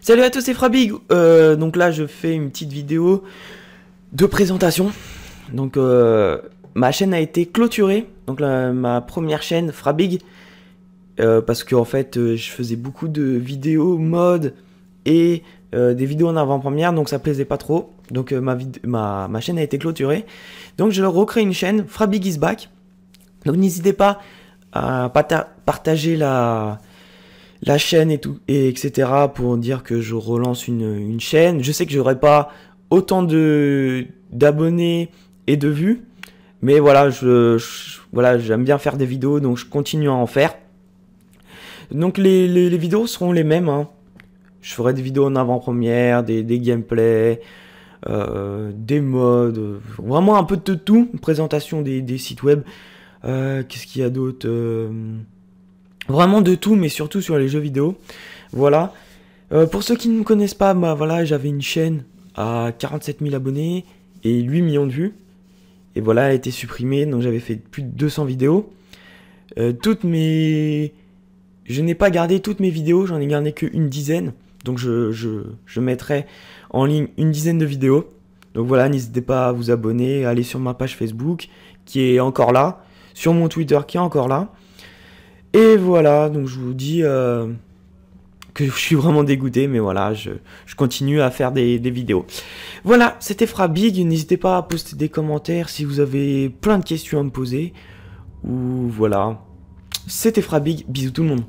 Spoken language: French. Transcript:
Salut à tous, c'est Frabig. Euh, donc là, je fais une petite vidéo de présentation. Donc euh, ma chaîne a été clôturée. Donc ma première chaîne Frabig euh, parce que en fait, je faisais beaucoup de vidéos mode et des vidéos en avant-première, donc ça plaisait pas trop. Donc ma, ma, chaîne a été clôturée. Donc je recrée une chaîne Frabig is back. Donc n'hésitez pas à partager la la chaîne et tout, et etc. pour dire que je relance une, chaîne. Je sais que j'aurai pas autant de d'abonnés et de vues, mais voilà, je, j'aime bien faire des vidéos, donc je continue à en faire. Donc les, vidéos seront les mêmes. Hein. Je ferai des vidéos en avant-première, des, des gameplays, euh, des modes, vraiment un peu de tout. présentation des, sites web. Euh, qu'est-ce qu'il y a d'autre euh, Vraiment de tout, mais surtout sur les jeux vidéo. Voilà. Euh, pour ceux qui ne me connaissent pas, bah voilà, j'avais une chaîne à 47 000 abonnés et 8 millions de vues. Et voilà, elle a été supprimée, donc j'avais fait plus de 200 vidéos. Euh, toutes mes... Je n'ai pas gardé toutes mes vidéos, j'en ai gardé qu'une dizaine. Donc je, je, mettrai en ligne une dizaine de vidéos. Donc voilà, n'hésitez pas à vous abonner, à aller sur ma page Facebook qui est encore là, sur mon Twitter qui est encore là. Et voilà, donc je vous dis euh, que je suis vraiment dégoûté, mais voilà, je, continue à faire des, des vidéos. Voilà, c'était Frabig, n'hésitez pas à poster des commentaires si vous avez plein de questions à me poser. Ou voilà, c'était Frabig, bisous tout le monde.